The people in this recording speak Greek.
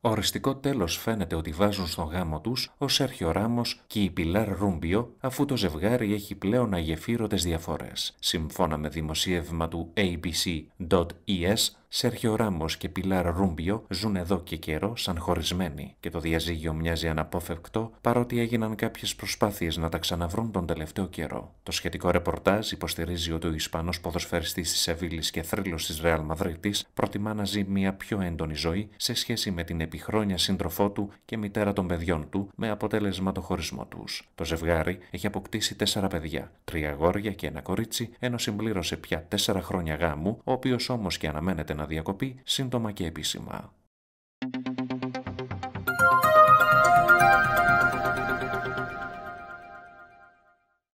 Οριστικό τέλος φαίνεται ότι βάζουν στον γάμο τους ο Σέρχιο Ράμος και η Πιλάρ Ρούμπιο αφού το ζευγάρι έχει πλέον αγεφύρωτες διαφορές. Σύμφωνα με δημοσίευμα του abc.es, Σέρχιο Ράμος και Πιλάρ Ρούμπιο ζουν εδώ και καιρό σαν χωρισμένοι και το διαζύγιο μοιάζει αναπόφευκτο παρότι έγιναν κάποιες προσπάθειες να τα ξαναβρούν τον τελευταίο καιρό. Το σχετικό ρεπορτάζ υποστηρίζει ότι ο Ισπανός ποδοσφαιριστής της Σεβίλης και θρύλος της Ρεάλ Μαδρίτης προτιμά να ζει μια πιο έντονη ζωή σε σχέση με την επιχρόνια σύντροφό του και μητέρα των παιδιών του με αποτέλεσμα το χωρισμό τους. Το ζευγάρι έχει αποκτήσει τέσσερα παιδιά, τρία γόρια και ένα κορίτσι, ενώ συμπλήρωσε πια τέσσερα χρόνια γάμου, ο οποίος όμως και αναμένεται να διακοπεί σύντομα και επίσημα.